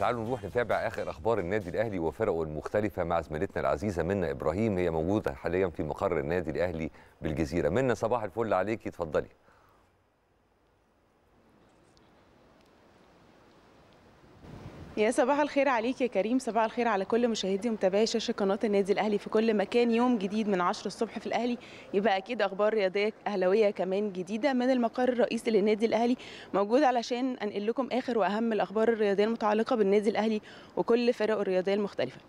تعالوا نروح نتابع اخر اخبار النادي الاهلي وفرقه المختلفه مع زميلتنا العزيزه منا ابراهيم هي موجوده حاليا في مقر النادي الاهلي بالجزيره منا صباح الفل عليكي اتفضلي يا صباح الخير عليك يا كريم صباح الخير على كل مشاهدي ومتابعي شاشه قناه النادي الاهلي في كل مكان يوم جديد من 10 الصبح في الاهلي يبقى اكيد اخبار رياضيه اهلاويه كمان جديده من المقر الرئيسي للنادي الاهلي موجود علشان انقل لكم اخر واهم الاخبار الرياضيه المتعلقه بالنادي الاهلي وكل فرقه الرياضيه المختلفه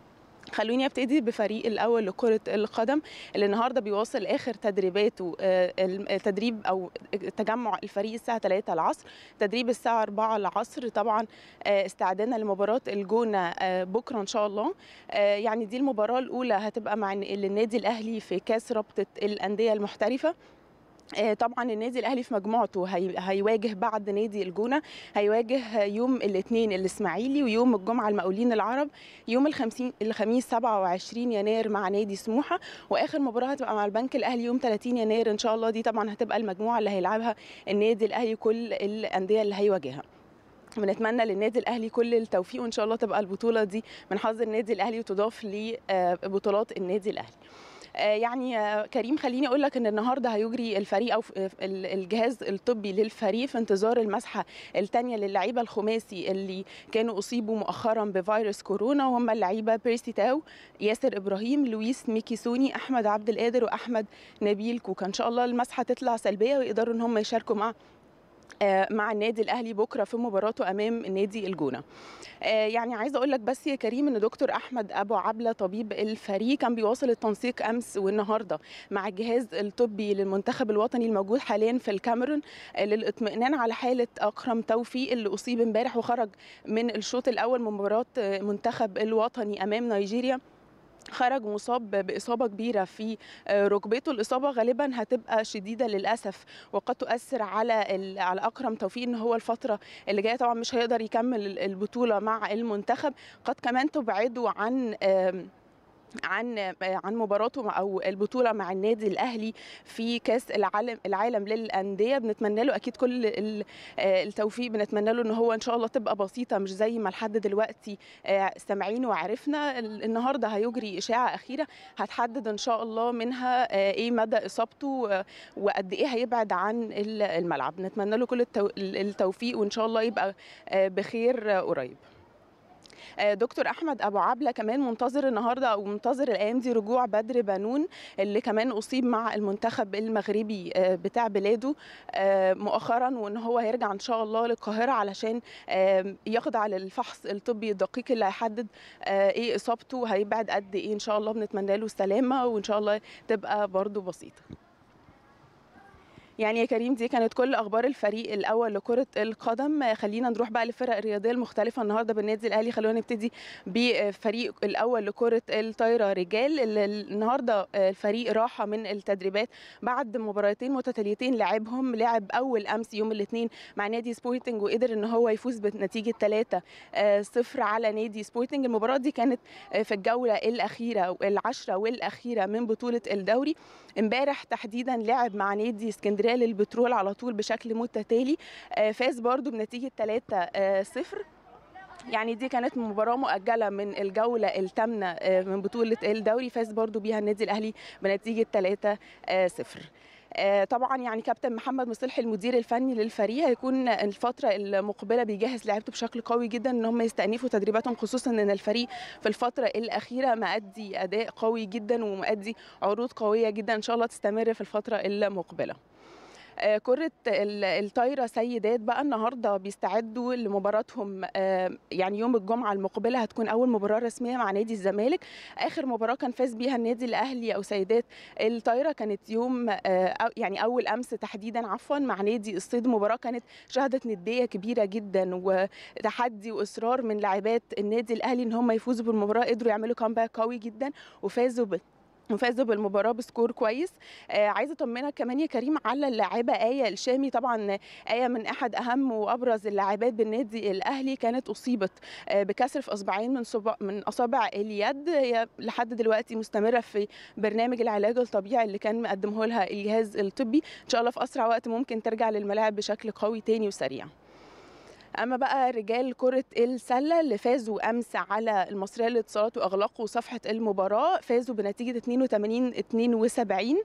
خلوني ابتدي بفريق الاول لكره القدم اللي النهارده بيواصل اخر تدريباته آه، تدريب او تجمع الفريق الساعه 3 العصر تدريب الساعه 4 العصر طبعا آه، استعدادنا لمباراه الجونه آه، بكره ان شاء الله يعني دي المباراه الاولى هتبقى مع النادي الاهلي في كاس رابطه الانديه المحترفه آه، طبعا النادي الاهلي في مجموعته هيواجه بعد نادي الجونه هيواجه يوم الاثنين الاسماعيلي ويوم الجمعه المقاولين العرب يوم الخمسين الخميس 27 يناير مع نادي سموحه واخر مباراه هتبقى مع البنك الاهلي يوم 30 يناير ان شاء الله دي طبعا هتبقى المجموعه اللي هيلعبها النادي الاهلي كل الانديه اللي هيواجهها بنتمنى للنادي الاهلي كل التوفيق وان شاء الله تبقى البطوله دي من حظ النادي الاهلي وتضاف لبطولات آه، النادي الاهلي آه، يعني آه، كريم خليني اقول لك ان النهارده هيجري الفريق او آه، الجهاز الطبي للفريق في انتظار المسحه الثانيه للعيبه الخماسي اللي كانوا اصيبوا مؤخرا بفيروس كورونا وهم اللعيبه بيرسي تاو ياسر ابراهيم لويس ميكيسوني احمد عبد القادر واحمد نبيل كوكا ان شاء الله المسحه تطلع سلبيه ويقدروا ان هم يشاركوا مع آه، مع النادي الاهلي بكره في مباراته امام نادي الجونه. آه، يعني عايزه اقول لك بس يا كريم ان دكتور احمد ابو عبله طبيب الفريق كان بيواصل التنسيق امس والنهارده مع الجهاز الطبي للمنتخب الوطني الموجود حاليا في الكاميرون آه، للاطمئنان على حاله اكرم توفيق اللي اصيب امبارح وخرج من الشوط الاول من مباراه منتخب الوطني امام نيجيريا. خرج مصاب بإصابة كبيرة في آه، ركبته الإصابة غالبا هتبقى شديدة للأسف وقد تؤثر على على أكرم توفيق إن هو الفترة اللي جاية طبعا مش هيقدر يكمل البطولة مع المنتخب قد كمان تبعده عن عن عن مباراته او البطوله مع النادي الاهلي في كاس العالم العالم للانديه بنتمنى له اكيد كل التوفيق بنتمنى له ان هو ان شاء الله تبقى بسيطه مش زي ما لحد دلوقتي آه، سامعين وعرفنا النهارده هيجري اشاعه اخيره هتحدد ان شاء الله منها آه، ايه مدى اصابته وقد ايه هيبعد عن الملعب نتمنى له كل التوفيق وان شاء الله يبقى آه، بخير قريب آه، دكتور احمد ابو عبله كمان منتظر النهارده او منتظر الايام دي رجوع بدر بنون اللي كمان اصيب مع المنتخب المغربي آه، بتاع بلاده آه، مؤخرا وان هو هيرجع ان شاء الله للقاهره علشان يخضع للفحص الطبي الدقيق اللي هيحدد ايه اصابته وهيبعد قد ايه ان شاء الله بنتمنى له السلامه وان شاء الله تبقى برده بسيطه يعني يا كريم دي كانت كل اخبار الفريق الاول لكره القدم خلينا نروح بقى للفرق الرياضيه المختلفه النهارده بالنادي الاهلي خلونا نبتدي بفريق الاول لكره الطايره رجال النهارده الفريق راحه من التدريبات بعد مباراتين متتاليتين لعبهم لعب اول امس يوم الاثنين مع نادي سبورتنج وقدر ان هو يفوز بنتيجه 3 0 على نادي سبورتنج المباراه دي كانت في الجوله الاخيره العشره والاخيره من بطوله الدوري امبارح تحديدا لعب مع نادي اسكندريه الاستهلاك البترول على طول بشكل متتالي آه، فاز برضو بنتيجة 3-0 آه، يعني دي كانت مباراة مؤجلة من الجولة الثامنة آه، من بطولة الدوري فاز برضو بيها النادي الأهلي بنتيجة 3-0 طبعا يعني كابتن محمد مصلحي المدير الفني للفريق هيكون الفتره المقبله بيجهز لعيبته بشكل قوي جدا ان هم يستأنفوا تدريباتهم خصوصا ان الفريق في الفتره الاخيره مأدي اداء قوي جدا ومأدي عروض قويه جدا ان شاء الله تستمر في الفتره المقبله آه، كرة الطايرة سيدات بقى النهاردة بيستعدوا لمباراتهم آه، يعني يوم الجمعة المقبلة هتكون أول مباراة رسمية مع نادي الزمالك آخر مباراة كان فاز بيها النادي الأهلي أو سيدات الطايرة كانت يوم آه، يعني أول أمس تحديدا عفوا مع نادي الصيد مباراة كانت شهدت ندية كبيرة جدا وتحدي وإصرار من لاعبات النادي الأهلي إن هم يفوزوا بالمباراة قدروا يعملوا كامباك قوي جدا وفازوا وفازوا بالمباراه بسكور كويس آه عايزه اطمنك كمان يا كريم على اللاعبه ايه الشامي طبعا ايه من احد اهم وابرز اللاعبات بالنادي الاهلي كانت اصيبت آه بكسر في اصبعين من صبع من اصابع اليد هي لحد دلوقتي مستمره في برنامج العلاج الطبيعي اللي كان مقدمه لها الجهاز الطبي ان شاء الله في اسرع وقت ممكن ترجع للملاعب بشكل قوي تاني وسريع اما بقى رجال كره السله اللي فازوا امس على المصريه للاتصالات واغلقوا صفحه المباراه فازوا بنتيجه 82 72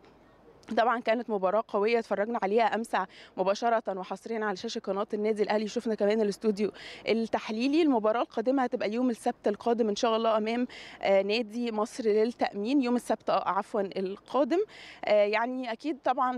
طبعا كانت مباراه قويه اتفرجنا عليها امس مباشره وحصريا على شاشه قناه النادي الاهلي شفنا كمان الاستوديو التحليلي المباراه القادمه هتبقى يوم السبت القادم ان شاء الله امام آه، نادي مصر للتامين يوم السبت آه، عفوا القادم آه، يعني اكيد طبعا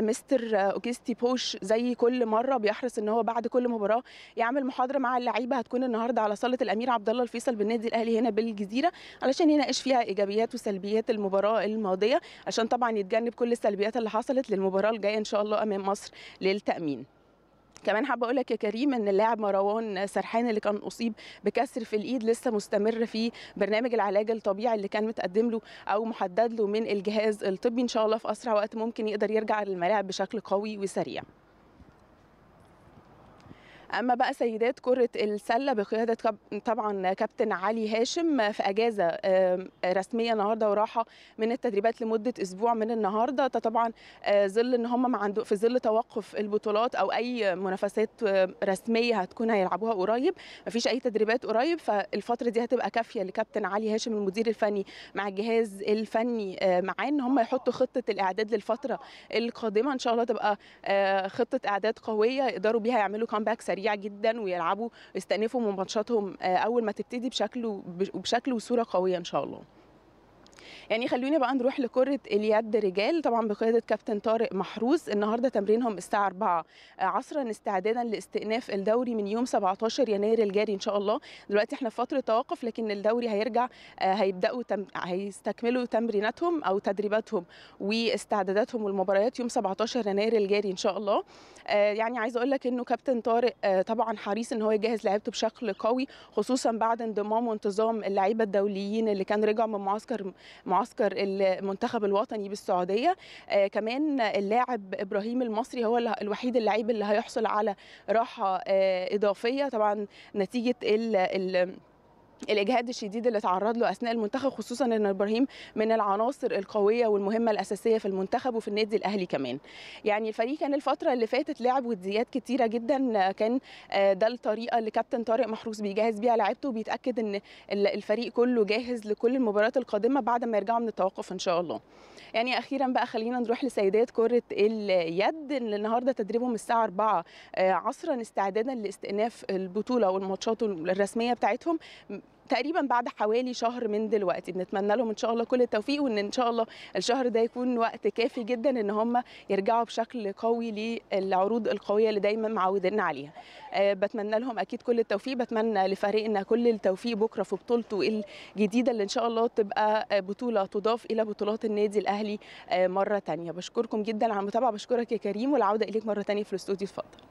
مستر اوجستي بوش زي كل مره بيحرص ان هو بعد كل مباراه يعمل محاضره مع اللعيبه هتكون النهارده على صاله الامير عبد الله الفيصل بالنادي الاهلي هنا بالجزيره علشان يناقش فيها ايجابيات وسلبيات المباراه الماضيه عشان طبعا يتجنب كل كل السلبيات اللي حصلت للمباراه الجايه ان شاء الله امام مصر للتامين كمان حابه اقول لك يا كريم ان اللاعب مروان سرحان اللي كان اصيب بكسر في الايد لسه مستمر في برنامج العلاج الطبيعي اللي كان متقدم له او محدد له من الجهاز الطبي ان شاء الله في اسرع وقت ممكن يقدر يرجع للملاعب بشكل قوي وسريع اما بقى سيدات كره السله بقياده طبعا كابتن علي هاشم في اجازه رسميه النهارده وراحه من التدريبات لمده اسبوع من النهارده طبعا آه، ظل ان هم في ظل توقف البطولات او اي منافسات آه، رسميه هتكون هيلعبوها قريب مفيش اي تدريبات قريب فالفتره دي هتبقى كافيه لكابتن علي هاشم المدير الفني مع الجهاز الفني آه، معاه ان هم يحطوا خطه الاعداد للفتره القادمه ان شاء الله تبقى خطه اعداد قويه يقدروا بيها يعملوا كامباك سريع سريع جدا ويلعبوا يستأنفوا من ماتشاتهم آه، اول ما تبتدي بشكل وبشكل وصوره قويه ان شاء الله يعني خلونا بقى نروح لكره اليد رجال طبعا بقياده كابتن طارق محروس النهارده تمرينهم الساعه 4 عصرا استعدادا لاستئناف الدوري من يوم 17 يناير الجاري ان شاء الله دلوقتي احنا في فتره توقف لكن الدوري هيرجع آه، هيبداوا تم... هيستكملوا تمريناتهم او تدريباتهم واستعداداتهم والمباريات يوم 17 يناير الجاري ان شاء الله آه، يعني عايزه اقول لك انه كابتن طارق آه، طبعا حريص ان هو يجهز لعيبته بشكل قوي خصوصا بعد انضمام وانتظام اللعيبه الدوليين اللي كان رجعوا من معسكر معسكر المنتخب الوطني بالسعوديه آه، كمان اللاعب ابراهيم المصري هو الوحيد اللعيب اللي هيحصل على راحه آه، اضافيه طبعا نتيجه ال الاجهاد الشديد اللي تعرض له اثناء المنتخب خصوصا ان ابراهيم من العناصر القويه والمهمه الاساسيه في المنتخب وفي النادي الاهلي كمان يعني الفريق كان الفتره اللي فاتت لعب وديات كتيره جدا كان آه، ده الطريقه اللي كابتن طارق محروس بيجهز بيها لعيبته وبيتاكد ان الفريق كله جاهز لكل المباريات القادمه بعد ما يرجعوا من التوقف ان شاء الله يعني اخيرا بقى خلينا نروح لسيدات كره اليد النهارده تدريبهم الساعه 4 آه، عصرا استعدادا لاستئناف البطوله والماتشات الرسميه بتاعتهم تقريبا بعد حوالي شهر من دلوقتي بنتمنى لهم ان شاء الله كل التوفيق وان ان شاء الله الشهر ده يكون وقت كافي جدا ان هم يرجعوا بشكل قوي للعروض القويه اللي دايما معودين عليها أه بتمنى لهم اكيد كل التوفيق بتمنى لفريقنا كل التوفيق بكره في بطولته الجديده اللي ان شاء الله تبقى آه، بطوله تضاف الى بطولات النادي الاهلي آه، مره ثانيه بشكركم جدا على المتابعه بشكرك يا كريم والعوده اليك مره ثانيه في الاستوديو اتفضل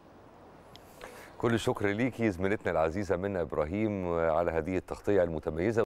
كل الشكر ليكي زميلتنا العزيزه منى ابراهيم على هذه التغطيه المتميزه